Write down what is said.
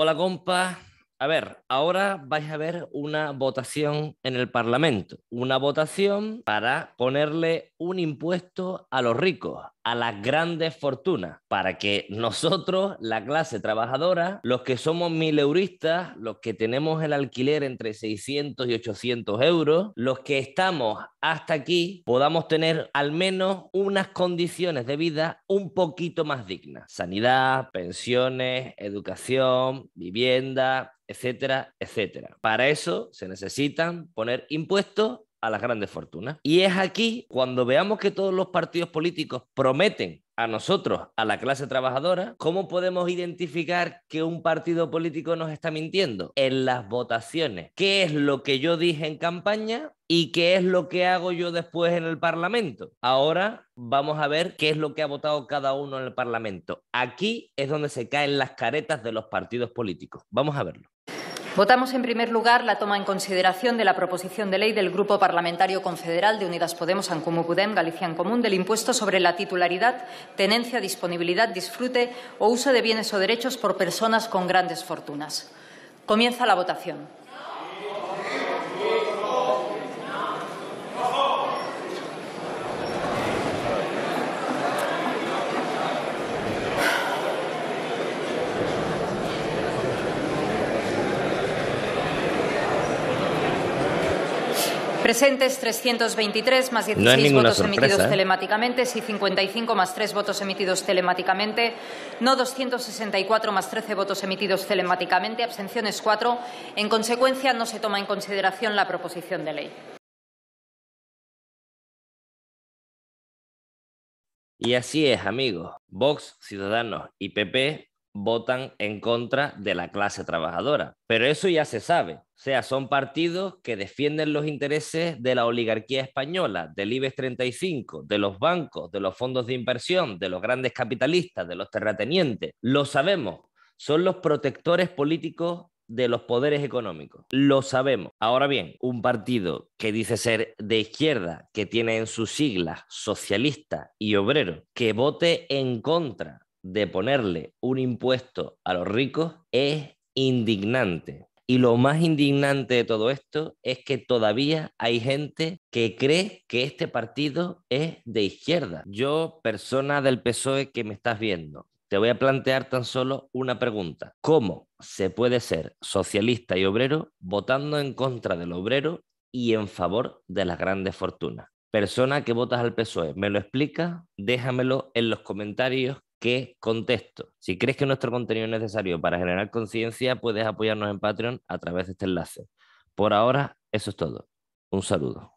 Hola, compa. A ver, ahora vais a ver una votación en el Parlamento, una votación para ponerle un impuesto a los ricos, a las grandes fortunas, para que nosotros, la clase trabajadora, los que somos euristas, los que tenemos el alquiler entre 600 y 800 euros, los que estamos hasta aquí, podamos tener al menos unas condiciones de vida un poquito más dignas. Sanidad, pensiones, educación, vivienda, etcétera, etcétera. Para eso se necesitan poner impuestos a las grandes fortunas. Y es aquí cuando veamos que todos los partidos políticos prometen a nosotros, a la clase trabajadora, ¿cómo podemos identificar que un partido político nos está mintiendo? En las votaciones. ¿Qué es lo que yo dije en campaña y qué es lo que hago yo después en el Parlamento? Ahora vamos a ver qué es lo que ha votado cada uno en el Parlamento. Aquí es donde se caen las caretas de los partidos políticos. Vamos a verlo. Votamos en primer lugar la toma en consideración de la proposición de ley del Grupo Parlamentario Confederal de Unidas Podemos Comú Galicia en Común del impuesto sobre la titularidad, tenencia, disponibilidad, disfrute o uso de bienes o derechos por personas con grandes fortunas. Comienza la votación. Presentes 323 más 16 votos emitidos ¿eh? telemáticamente, sí 55 más 3 votos emitidos telemáticamente, no 264 más 13 votos emitidos telemáticamente, abstenciones 4. En consecuencia, no se toma en consideración la proposición de ley. Y así es, amigos. Vox, Ciudadanos y PP votan en contra de la clase trabajadora. Pero eso ya se sabe. O sea, son partidos que defienden los intereses de la oligarquía española, del IBEX 35, de los bancos, de los fondos de inversión, de los grandes capitalistas, de los terratenientes. Lo sabemos. Son los protectores políticos de los poderes económicos. Lo sabemos. Ahora bien, un partido que dice ser de izquierda, que tiene en sus siglas socialista y obrero, que vote en contra de ponerle un impuesto a los ricos es indignante. Y lo más indignante de todo esto es que todavía hay gente que cree que este partido es de izquierda. Yo, persona del PSOE que me estás viendo, te voy a plantear tan solo una pregunta. ¿Cómo se puede ser socialista y obrero votando en contra del obrero y en favor de las grandes fortunas? Persona que votas al PSOE, ¿me lo explica? Déjamelo en los comentarios que contexto. Si crees que nuestro contenido es necesario para generar conciencia, puedes apoyarnos en Patreon a través de este enlace. Por ahora, eso es todo. Un saludo.